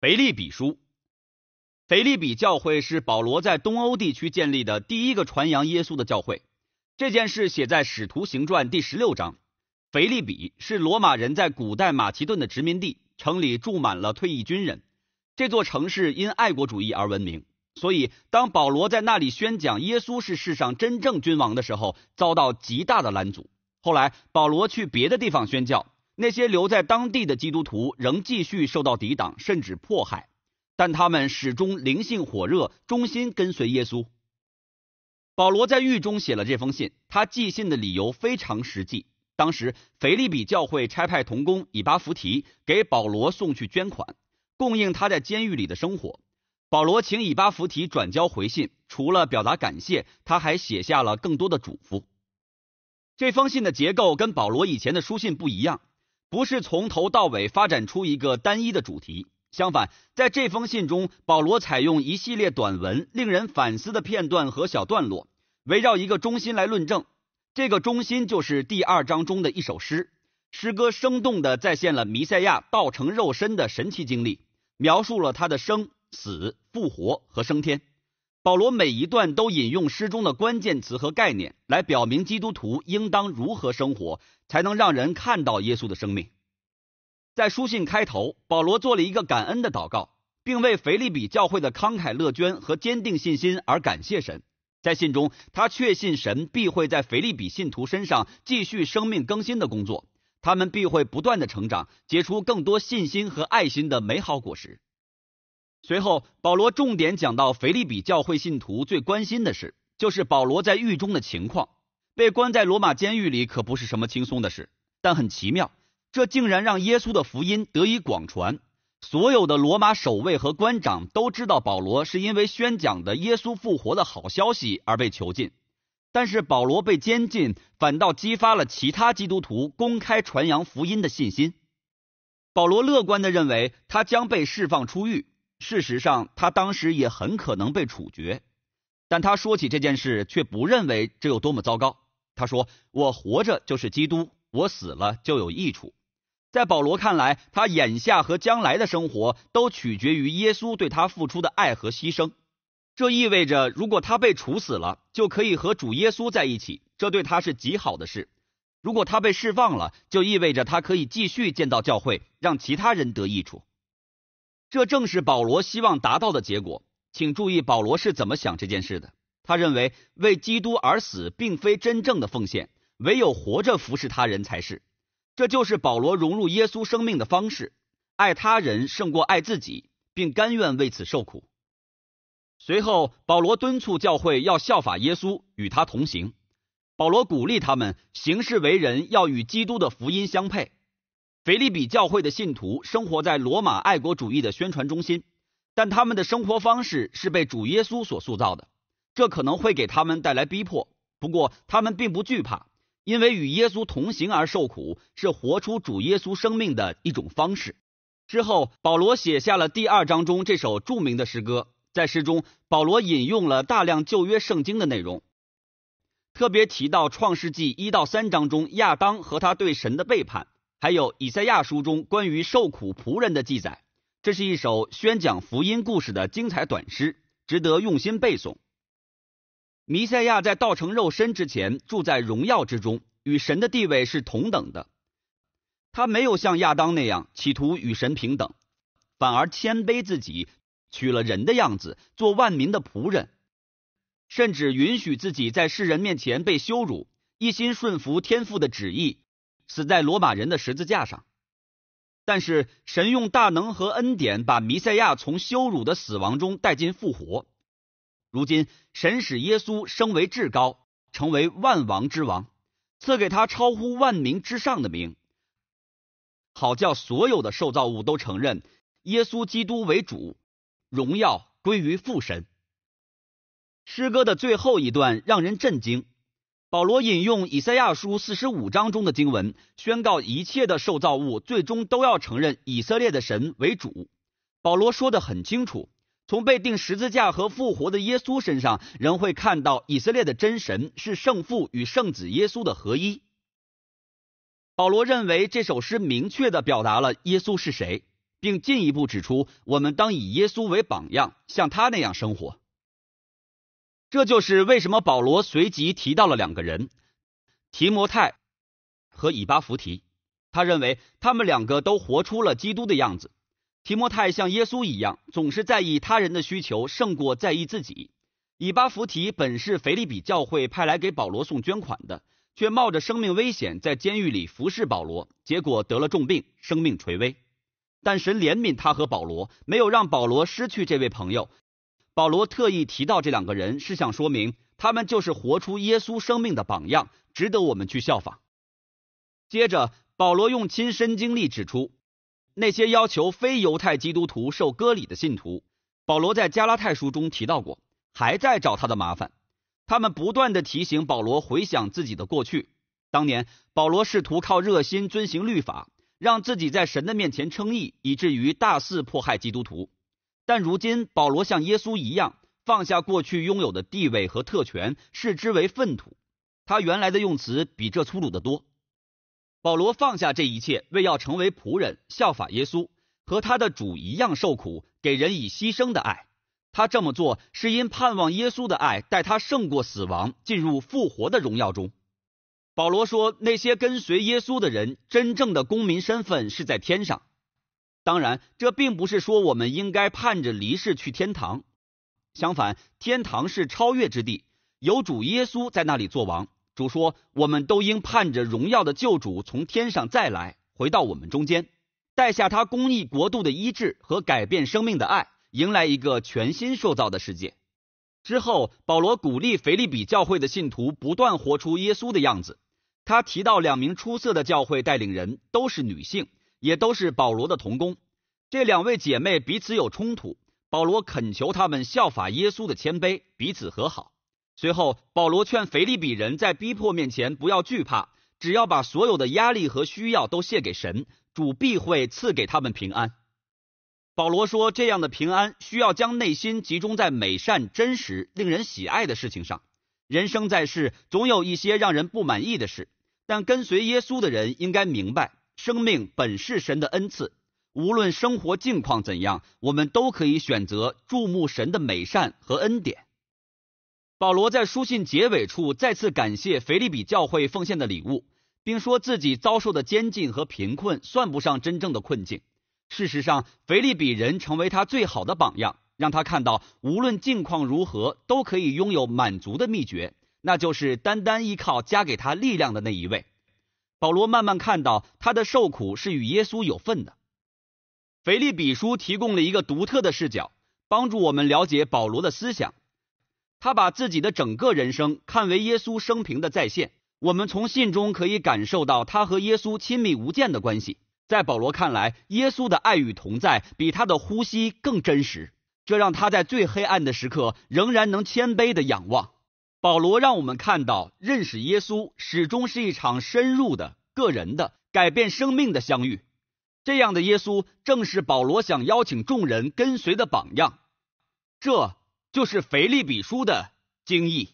腓利比书，腓利比教会是保罗在东欧地区建立的第一个传扬耶稣的教会。这件事写在《使徒行传》第十六章。腓利比是罗马人在古代马其顿的殖民地，城里住满了退役军人。这座城市因爱国主义而闻名，所以当保罗在那里宣讲耶稣是世上真正君王的时候，遭到极大的拦阻。后来，保罗去别的地方宣教。那些留在当地的基督徒仍继续受到抵挡，甚至迫害，但他们始终灵性火热，忠心跟随耶稣。保罗在狱中写了这封信，他寄信的理由非常实际。当时腓利比教会差派童工以巴弗提给保罗送去捐款，供应他在监狱里的生活。保罗请以巴弗提转交回信，除了表达感谢，他还写下了更多的嘱咐。这封信的结构跟保罗以前的书信不一样。不是从头到尾发展出一个单一的主题，相反，在这封信中，保罗采用一系列短文、令人反思的片段和小段落，围绕一个中心来论证。这个中心就是第二章中的一首诗，诗歌生动地再现了弥赛亚道成肉身的神奇经历，描述了他的生死、复活和升天。保罗每一段都引用诗中的关键词和概念，来表明基督徒应当如何生活，才能让人看到耶稣的生命。在书信开头，保罗做了一个感恩的祷告，并为腓利比教会的慷慨乐捐和坚定信心而感谢神。在信中，他确信神必会在腓利比信徒身上继续生命更新的工作，他们必会不断的成长，结出更多信心和爱心的美好果实。随后，保罗重点讲到腓利比教会信徒最关心的事，就是保罗在狱中的情况。被关在罗马监狱里可不是什么轻松的事，但很奇妙，这竟然让耶稣的福音得以广传。所有的罗马守卫和官长都知道保罗是因为宣讲的耶稣复活的好消息而被囚禁，但是保罗被监禁反倒激发了其他基督徒公开传扬福音的信心。保罗乐观地认为，他将被释放出狱。事实上，他当时也很可能被处决，但他说起这件事，却不认为这有多么糟糕。他说：“我活着就是基督，我死了就有益处。”在保罗看来，他眼下和将来的生活都取决于耶稣对他付出的爱和牺牲。这意味着，如果他被处死了，就可以和主耶稣在一起，这对他是极好的事；如果他被释放了，就意味着他可以继续建造教会，让其他人得益处。这正是保罗希望达到的结果。请注意，保罗是怎么想这件事的？他认为为基督而死并非真正的奉献，唯有活着服侍他人才是。这就是保罗融入耶稣生命的方式：爱他人胜过爱自己，并甘愿为此受苦。随后，保罗敦促教会要效法耶稣，与他同行。保罗鼓励他们行事为人要与基督的福音相配。腓利比教会的信徒生活在罗马爱国主义的宣传中心，但他们的生活方式是被主耶稣所塑造的，这可能会给他们带来逼迫，不过他们并不惧怕，因为与耶稣同行而受苦是活出主耶稣生命的一种方式。之后，保罗写下了第二章中这首著名的诗歌，在诗中，保罗引用了大量旧约圣经的内容，特别提到创世纪一到三章中亚当和他对神的背叛。还有以赛亚书中关于受苦仆人的记载，这是一首宣讲福音故事的精彩短诗，值得用心背诵。弥赛亚在道成肉身之前，住在荣耀之中，与神的地位是同等的。他没有像亚当那样企图与神平等，反而谦卑自己，取了人的样子，做万民的仆人，甚至允许自己在世人面前被羞辱，一心顺服天父的旨意。死在罗马人的十字架上，但是神用大能和恩典把弥赛亚从羞辱的死亡中带进复活。如今神使耶稣升为至高，成为万王之王，赐给他超乎万民之上的名，好叫所有的受造物都承认耶稣基督为主，荣耀归于父神。诗歌的最后一段让人震惊。保罗引用以赛亚书四十五章中的经文，宣告一切的受造物最终都要承认以色列的神为主。保罗说的很清楚，从被钉十字架和复活的耶稣身上，人会看到以色列的真神是圣父与圣子耶稣的合一。保罗认为这首诗明确地表达了耶稣是谁，并进一步指出我们当以耶稣为榜样，像他那样生活。这就是为什么保罗随即提到了两个人提摩太和以巴弗提。他认为他们两个都活出了基督的样子。提摩太像耶稣一样，总是在意他人的需求胜过在意自己。以巴弗提本是腓利比教会派来给保罗送捐款的，却冒着生命危险在监狱里服侍保罗，结果得了重病，生命垂危。但神怜悯他和保罗，没有让保罗失去这位朋友。保罗特意提到这两个人，是想说明他们就是活出耶稣生命的榜样，值得我们去效仿。接着，保罗用亲身经历指出，那些要求非犹太基督徒受割礼的信徒，保罗在加拉太书中提到过，还在找他的麻烦。他们不断的提醒保罗回想自己的过去，当年保罗试图靠热心遵行律法，让自己在神的面前称义，以至于大肆迫害基督徒。但如今，保罗像耶稣一样，放下过去拥有的地位和特权，视之为粪土。他原来的用词比这粗鲁的多。保罗放下这一切，为要成为仆人，效法耶稣和他的主一样受苦，给人以牺牲的爱。他这么做是因盼望耶稣的爱带他胜过死亡，进入复活的荣耀中。保罗说，那些跟随耶稣的人真正的公民身份是在天上。当然，这并不是说我们应该盼着离世去天堂。相反，天堂是超越之地，有主耶稣在那里作王。主说，我们都应盼着荣耀的救主从天上再来，回到我们中间，带下他公义国度的医治和改变生命的爱，迎来一个全新塑造的世界。之后，保罗鼓励腓利比教会的信徒不断活出耶稣的样子。他提到两名出色的教会带领人都是女性。也都是保罗的同工，这两位姐妹彼此有冲突，保罗恳求他们效法耶稣的谦卑，彼此和好。随后，保罗劝腓利比人在逼迫面前不要惧怕，只要把所有的压力和需要都献给神，主必会赐给他们平安。保罗说，这样的平安需要将内心集中在美善、真实、令人喜爱的事情上。人生在世，总有一些让人不满意的事，但跟随耶稣的人应该明白。生命本是神的恩赐，无论生活境况怎样，我们都可以选择注目神的美善和恩典。保罗在书信结尾处再次感谢腓利比教会奉献的礼物，并说自己遭受的监禁和贫困算不上真正的困境。事实上，腓利比人成为他最好的榜样，让他看到无论境况如何，都可以拥有满足的秘诀，那就是单单依靠加给他力量的那一位。保罗慢慢看到他的受苦是与耶稣有份的，《腓立比书》提供了一个独特的视角，帮助我们了解保罗的思想。他把自己的整个人生看为耶稣生平的再现。我们从信中可以感受到他和耶稣亲密无间的关系。在保罗看来，耶稣的爱与同在比他的呼吸更真实，这让他在最黑暗的时刻仍然能谦卑的仰望。保罗让我们看到，认识耶稣始终是一场深入的、个人的、改变生命的相遇。这样的耶稣，正是保罗想邀请众人跟随的榜样。这就是《腓立比书》的精义。